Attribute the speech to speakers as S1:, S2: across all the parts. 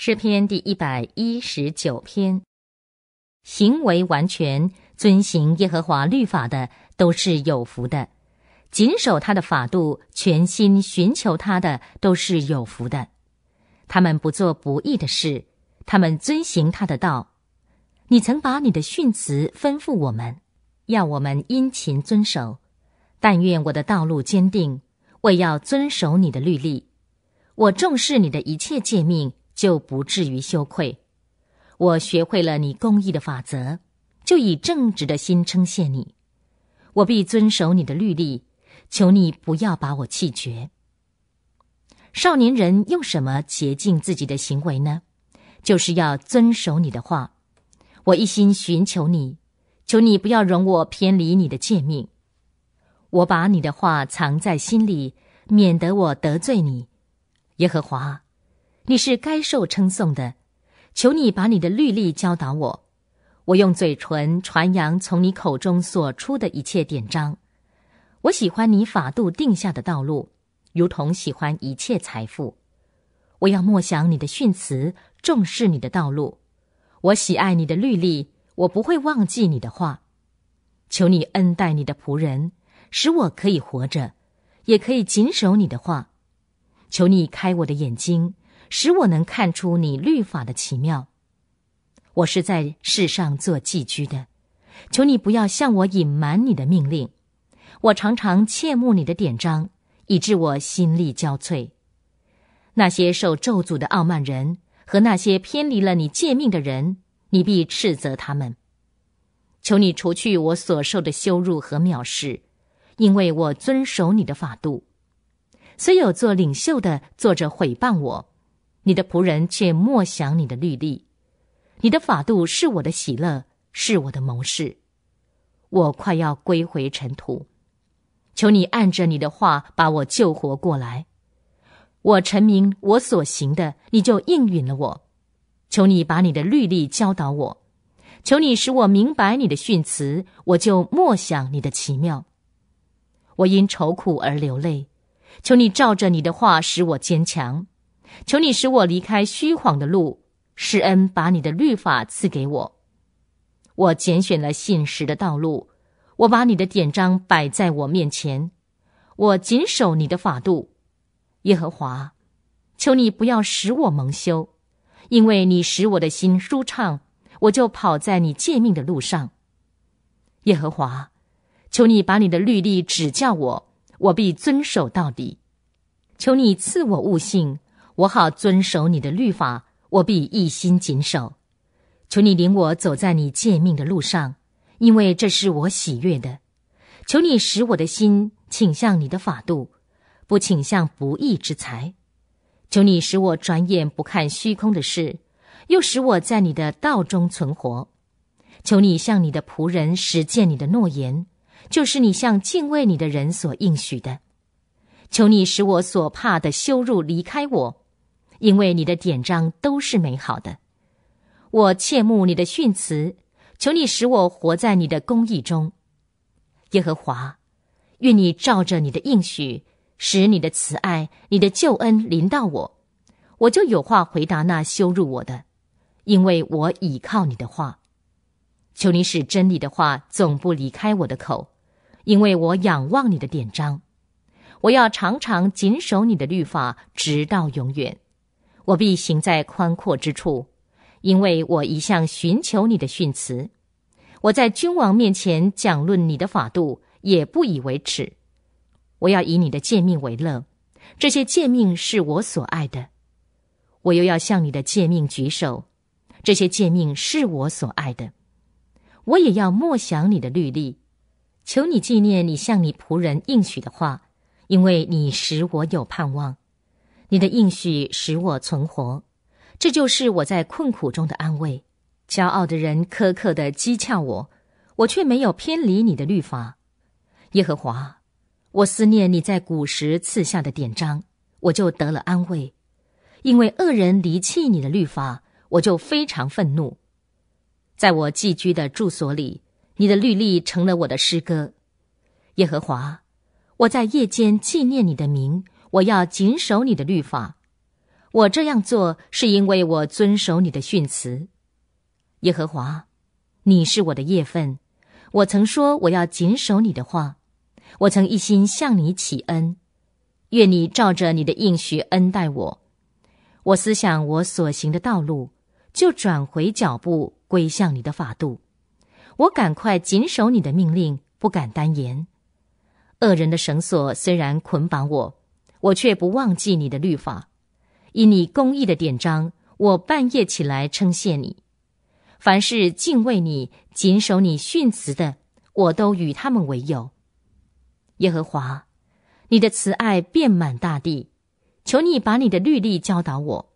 S1: 诗篇第一百一十九篇，行为完全遵行耶和华律法的都是有福的；谨守他的法度、全心寻求他的都是有福的。他们不做不义的事，他们遵行他的道。你曾把你的训词吩咐我们，要我们殷勤遵守。但愿我的道路坚定，我要遵守你的律例。我重视你的一切诫命。就不至于羞愧。我学会了你公义的法则，就以正直的心称谢你。我必遵守你的律例，求你不要把我弃绝。少年人用什么洁净自己的行为呢？就是要遵守你的话。我一心寻求你，求你不要容我偏离你的诫命。我把你的话藏在心里，免得我得罪你，耶和华。你是该受称颂的，求你把你的律例教导我，我用嘴唇传扬从你口中所出的一切典章。我喜欢你法度定下的道路，如同喜欢一切财富。我要默想你的训词，重视你的道路。我喜爱你的律例，我不会忘记你的话。求你恩待你的仆人，使我可以活着，也可以谨守你的话。求你开我的眼睛。使我能看出你律法的奇妙。我是在世上做寄居的，求你不要向我隐瞒你的命令。我常常切慕你的典章，以致我心力交瘁。那些受咒诅的傲慢人和那些偏离了你诫命的人，你必斥责他们。求你除去我所受的羞辱和藐视，因为我遵守你的法度。虽有做领袖的作着毁谤我。你的仆人切莫想你的律例，你的法度是我的喜乐，是我的谋士。我快要归回尘土，求你按着你的话把我救活过来。我成名，我所行的，你就应允了我。求你把你的律例教导我，求你使我明白你的训词，我就默想你的奇妙。我因愁苦而流泪，求你照着你的话使我坚强。求你使我离开虚谎的路，施恩把你的律法赐给我。我拣选了信实的道路，我把你的典章摆在我面前，我谨守你的法度。耶和华，求你不要使我蒙羞，因为你使我的心舒畅，我就跑在你诫命的路上。耶和华，求你把你的律例指教我，我必遵守到底。求你赐我悟性。我好遵守你的律法，我必一心谨守。求你领我走在你诫命的路上，因为这是我喜悦的。求你使我的心倾向你的法度，不倾向不义之财。求你使我转眼不看虚空的事，又使我在你的道中存活。求你向你的仆人实践你的诺言，就是你向敬畏你的人所应许的。求你使我所怕的羞辱离开我。因为你的典章都是美好的，我切慕你的训词，求你使我活在你的公义中，耶和华，愿你照着你的应许，使你的慈爱、你的救恩临到我，我就有话回答那羞辱我的，因为我倚靠你的话，求你使真理的话总不离开我的口，因为我仰望你的典章，我要常常谨守你的律法，直到永远。我必行在宽阔之处，因为我一向寻求你的训词。我在君王面前讲论你的法度，也不以为耻。我要以你的诫命为乐，这些诫命是我所爱的。我又要向你的诫命举手，这些诫命是我所爱的。我也要默想你的律例，求你纪念你向你仆人应许的话，因为你使我有盼望。你的应许使我存活，这就是我在困苦中的安慰。骄傲的人苛刻的讥诮我，我却没有偏离你的律法。耶和华，我思念你在古时赐下的典章，我就得了安慰。因为恶人离弃你的律法，我就非常愤怒。在我寄居的住所里，你的律例成了我的诗歌。耶和华，我在夜间纪念你的名。我要谨守你的律法，我这样做是因为我遵守你的训词，耶和华，你是我的业分。我曾说我要谨守你的话，我曾一心向你祈恩，愿你照着你的应许恩待我。我思想我所行的道路，就转回脚步归向你的法度。我赶快谨守你的命令，不敢单言。恶人的绳索虽然捆绑我。我却不忘记你的律法，以你公义的典章，我半夜起来称谢你。凡是敬畏你、谨守你训词的，我都与他们为友。耶和华，你的慈爱遍满大地，求你把你的律例教导我。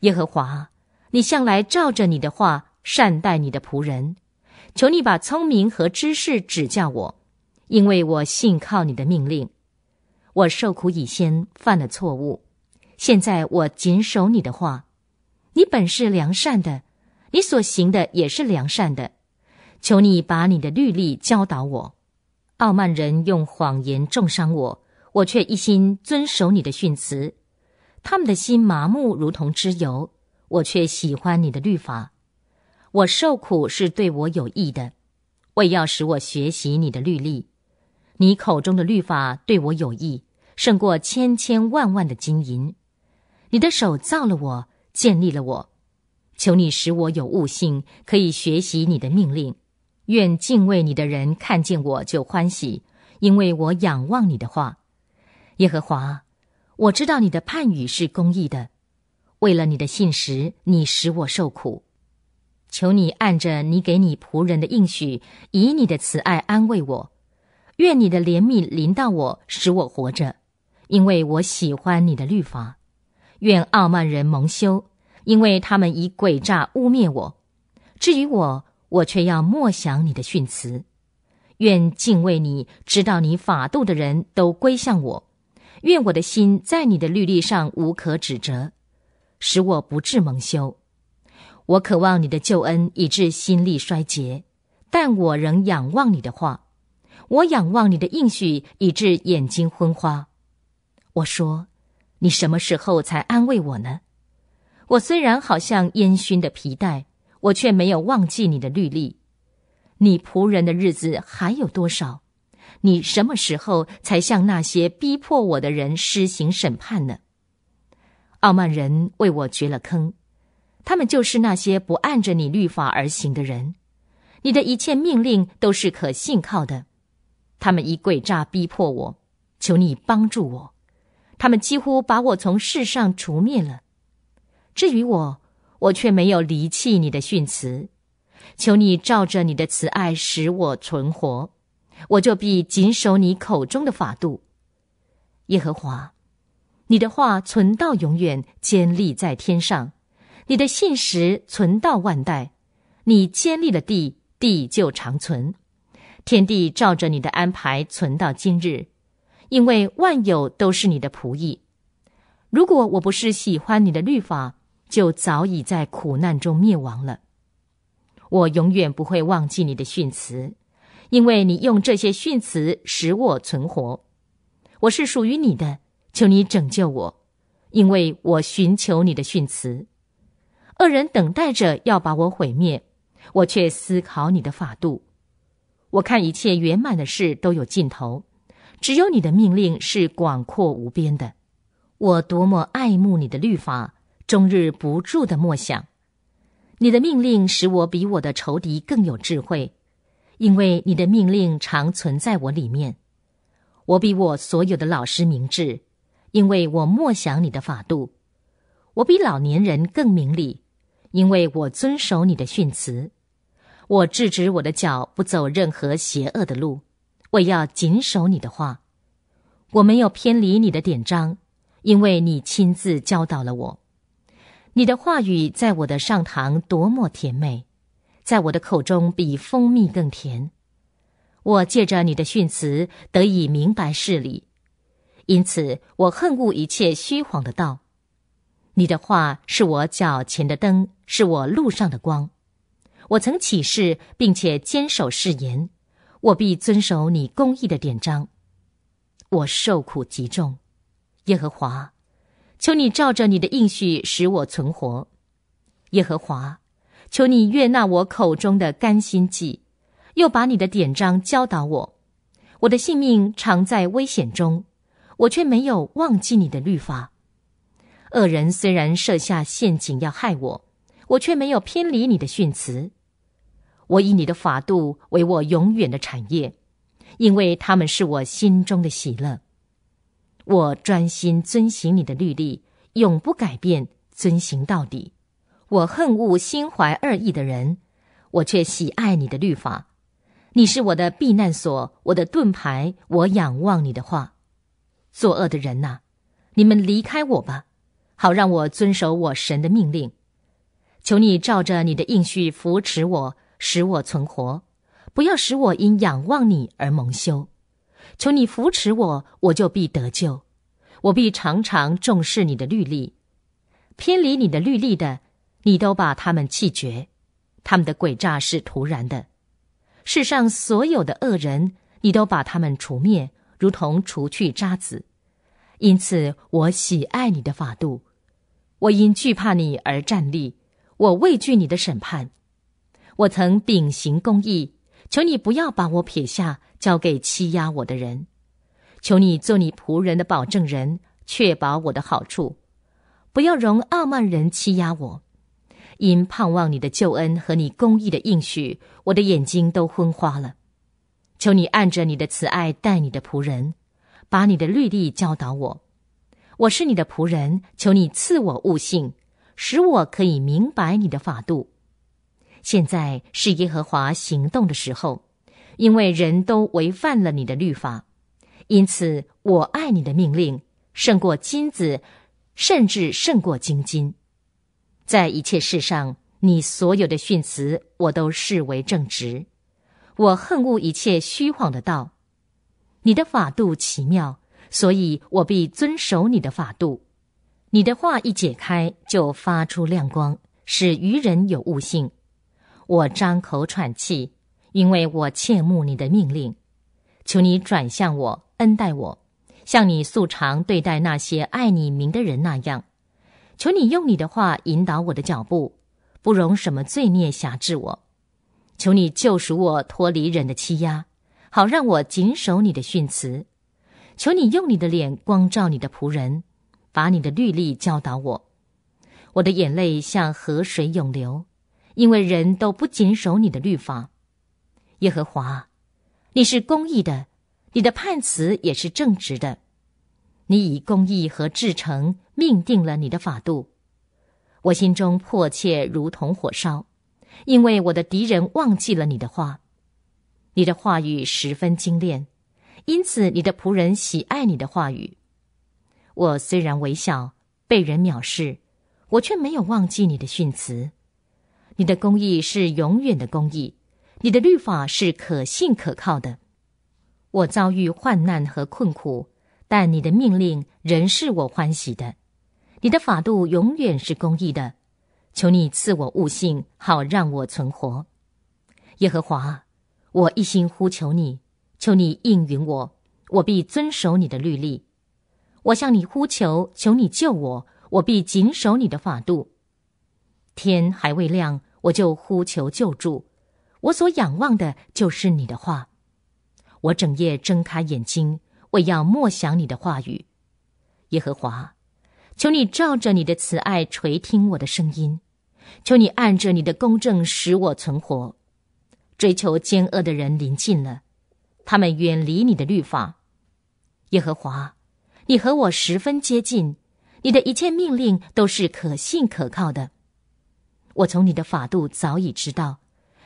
S1: 耶和华，你向来照着你的话善待你的仆人，求你把聪明和知识指教我，因为我信靠你的命令。我受苦以先犯了错误，现在我谨守你的话。你本是良善的，你所行的也是良善的。求你把你的律例教导我。傲慢人用谎言重伤我，我却一心遵守你的训词。他们的心麻木如同脂油，我却喜欢你的律法。我受苦是对我有益的，我也要使我学习你的律例。你口中的律法对我有益。胜过千千万万的金银，你的手造了我，建立了我。求你使我有悟性，可以学习你的命令。愿敬畏你的人看见我就欢喜，因为我仰望你的话。耶和华，我知道你的判语是公义的。为了你的信实，你使我受苦。求你按着你给你仆人的应许，以你的慈爱安慰我。愿你的怜悯临到我，使我活着。因为我喜欢你的律法，愿傲慢人蒙羞，因为他们以诡诈污蔑我。至于我，我却要默想你的训词。愿敬畏你、知道你法度的人都归向我。愿我的心在你的律例上无可指责，使我不致蒙羞。我渴望你的救恩，以致心力衰竭；但我仍仰望你的话，我仰望你的应许，以致眼睛昏花。我说：“你什么时候才安慰我呢？我虽然好像烟熏的皮带，我却没有忘记你的律例。你仆人的日子还有多少？你什么时候才向那些逼迫我的人施行审判呢？傲慢人为我掘了坑，他们就是那些不按着你律法而行的人。你的一切命令都是可信靠的。他们以诡诈逼迫我，求你帮助我。”他们几乎把我从世上除灭了。至于我，我却没有离弃你的训词。求你照着你的慈爱使我存活，我就必谨守你口中的法度。耶和华，你的话存到永远，坚立在天上；你的信实存到万代，你坚立了地，地就长存；天地照着你的安排存到今日。因为万有都是你的仆役。如果我不是喜欢你的律法，就早已在苦难中灭亡了。我永远不会忘记你的训词，因为你用这些训词使我存活。我是属于你的，求你拯救我，因为我寻求你的训词。恶人等待着要把我毁灭，我却思考你的法度。我看一切圆满的事都有尽头。只有你的命令是广阔无边的，我多么爱慕你的律法，终日不住的默想。你的命令使我比我的仇敌更有智慧，因为你的命令常存在我里面。我比我所有的老师明智，因为我默想你的法度。我比老年人更明理，因为我遵守你的训词。我制止我的脚不走任何邪恶的路。我要谨守你的话，我没有偏离你的典章，因为你亲自教导了我。你的话语在我的上堂多么甜美，在我的口中比蜂蜜更甜。我借着你的训词得以明白事理，因此我恨恶一切虚谎的道。你的话是我脚前的灯，是我路上的光。我曾起誓并且坚守誓言。我必遵守你公义的典章，我受苦极重。耶和华，求你照着你的应许使我存活。耶和华，求你悦纳我口中的甘心祭，又把你的典章教导我。我的性命常在危险中，我却没有忘记你的律法。恶人虽然设下陷阱要害我，我却没有偏离你的训词。我以你的法度为我永远的产业，因为他们是我心中的喜乐。我专心遵行你的律例，永不改变，遵行到底。我恨恶心怀二意的人，我却喜爱你的律法。你是我的避难所，我的盾牌。我仰望你的话。作恶的人呐，你们离开我吧，好让我遵守我神的命令。求你照着你的应许扶持我。使我存活，不要使我因仰望你而蒙羞。求你扶持我，我就必得救。我必常常重视你的律例，偏离你的律例的，你都把他们弃绝。他们的诡诈是徒然的。世上所有的恶人，你都把他们除灭，如同除去渣滓。因此，我喜爱你的法度，我因惧怕你而站立，我畏惧你的审判。我曾秉行公义，求你不要把我撇下，交给欺压我的人；求你做你仆人的保证人，确保我的好处，不要容傲慢人欺压我。因盼望你的救恩和你公义的应许，我的眼睛都昏花了。求你按着你的慈爱待你的仆人，把你的律例教导我。我是你的仆人，求你赐我悟性，使我可以明白你的法度。现在是耶和华行动的时候，因为人都违反了你的律法，因此我爱你的命令胜过金子，甚至胜过金金。在一切事上，你所有的训词我都视为正直，我恨恶一切虚谎的道。你的法度奇妙，所以我必遵守你的法度。你的话一解开，就发出亮光，使愚人有悟性。我张口喘气，因为我切慕你的命令。求你转向我，恩待我，像你素常对待那些爱你名的人那样。求你用你的话引导我的脚步，不容什么罪孽辖制我。求你救赎我，脱离人的欺压，好让我谨守你的训词。求你用你的脸光照你的仆人，把你的律例教导我。我的眼泪像河水涌流。因为人都不谨守你的律法，耶和华，你是公义的，你的判词也是正直的，你以公义和至诚命定了你的法度。我心中迫切如同火烧，因为我的敌人忘记了你的话，你的话语十分精炼，因此你的仆人喜爱你的话语。我虽然微小被人藐视，我却没有忘记你的训词。你的公义是永远的公义，你的律法是可信可靠的。我遭遇患难和困苦，但你的命令仍是我欢喜的。你的法度永远是公义的，求你赐我悟性，好让我存活。耶和华，我一心呼求你，求你应允我，我必遵守你的律例。我向你呼求，求你救我，我必谨守你的法度。天还未亮。我就呼求救助，我所仰望的就是你的话。我整夜睁开眼睛，我要默想你的话语。耶和华，求你照着你的慈爱垂听我的声音，求你按着你的公正使我存活。追求奸恶的人临近了，他们远离你的律法。耶和华，你和我十分接近，你的一切命令都是可信可靠的。我从你的法度早已知道，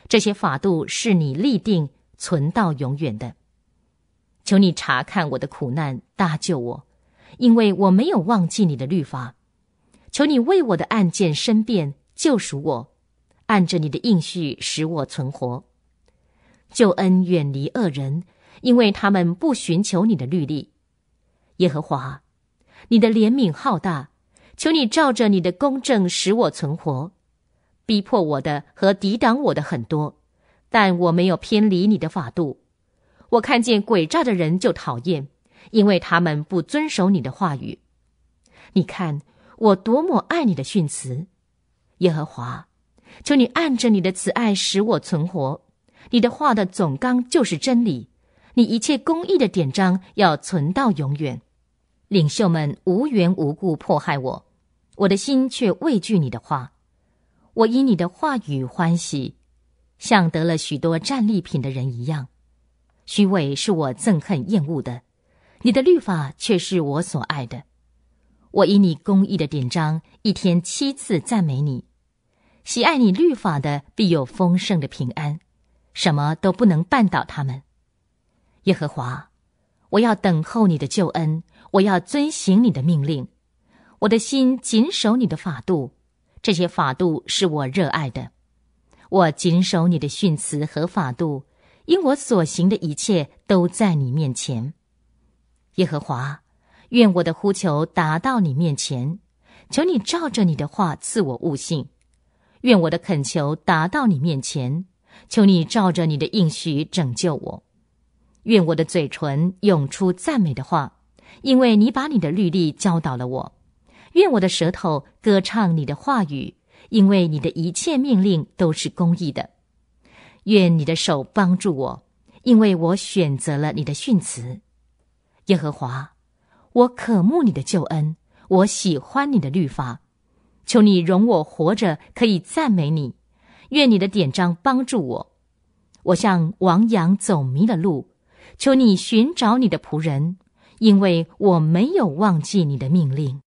S1: 这些法度是你立定存到永远的。求你查看我的苦难，搭救我，因为我没有忘记你的律法。求你为我的案件申辩，救赎我，按着你的应许使我存活。救恩远离恶人，因为他们不寻求你的律例。耶和华，你的怜悯浩大，求你照着你的公正使我存活。逼迫我的和抵挡我的很多，但我没有偏离你的法度。我看见诡诈的人就讨厌，因为他们不遵守你的话语。你看我多么爱你的训词，耶和华，求你按着你的慈爱使我存活。你的话的总纲就是真理，你一切公义的典章要存到永远。领袖们无缘无故迫害我，我的心却畏惧你的话。我因你的话语欢喜，像得了许多战利品的人一样。虚伪是我憎恨厌恶的，你的律法却是我所爱的。我以你公义的典章，一天七次赞美你。喜爱你律法的必有丰盛的平安，什么都不能绊倒他们。耶和华，我要等候你的救恩，我要遵行你的命令，我的心谨守你的法度。这些法度是我热爱的，我谨守你的训词和法度，因我所行的一切都在你面前。耶和华，愿我的呼求达到你面前，求你照着你的话赐我悟性；愿我的恳求达到你面前，求你照着你的应许拯救我；愿我的嘴唇涌出赞美的话，因为你把你的律例教导了我。愿我的舌头歌唱你的话语，因为你的一切命令都是公义的。愿你的手帮助我，因为我选择了你的训词。耶和华，我渴慕你的救恩，我喜欢你的律法。求你容我活着，可以赞美你。愿你的典章帮助我。我向亡羊走迷了路，求你寻找你的仆人，因为我没有忘记你的命令。